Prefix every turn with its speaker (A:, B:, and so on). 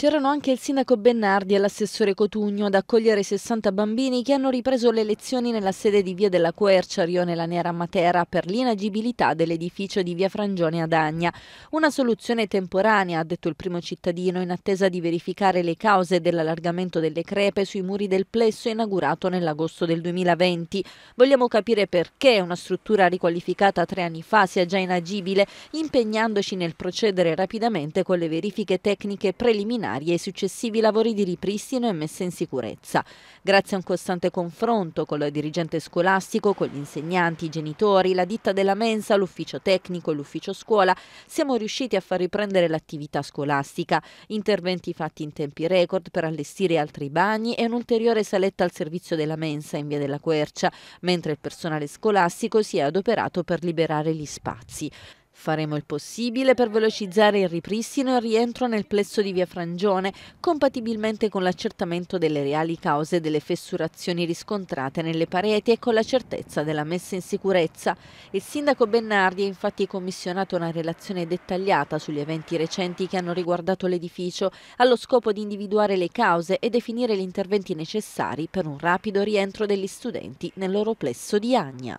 A: C'erano anche il sindaco Bennardi e l'assessore Cotugno ad accogliere 60 bambini che hanno ripreso le lezioni nella sede di Via della Quercia, Rione La Nera Matera per l'inagibilità dell'edificio di Via Frangione ad Agna. Una soluzione temporanea, ha detto il primo cittadino, in attesa di verificare le cause dell'allargamento delle crepe sui muri del plesso inaugurato nell'agosto del 2020. Vogliamo capire perché una struttura riqualificata tre anni fa sia già inagibile, impegnandoci nel procedere rapidamente con le verifiche tecniche preliminari straordinarie e i successivi lavori di ripristino e messa in sicurezza. Grazie a un costante confronto con il dirigente scolastico, con gli insegnanti, i genitori, la ditta della mensa, l'ufficio tecnico e l'ufficio scuola, siamo riusciti a far riprendere l'attività scolastica, interventi fatti in tempi record per allestire altri bagni e un'ulteriore saletta al servizio della mensa in via della Quercia, mentre il personale scolastico si è adoperato per liberare gli spazi. Faremo il possibile per velocizzare il ripristino e il rientro nel plesso di via Frangione, compatibilmente con l'accertamento delle reali cause delle fessurazioni riscontrate nelle pareti e con la certezza della messa in sicurezza. Il sindaco Bennardi ha infatti commissionato una relazione dettagliata sugli eventi recenti che hanno riguardato l'edificio, allo scopo di individuare le cause e definire gli interventi necessari per un rapido rientro degli studenti nel loro plesso di Agna.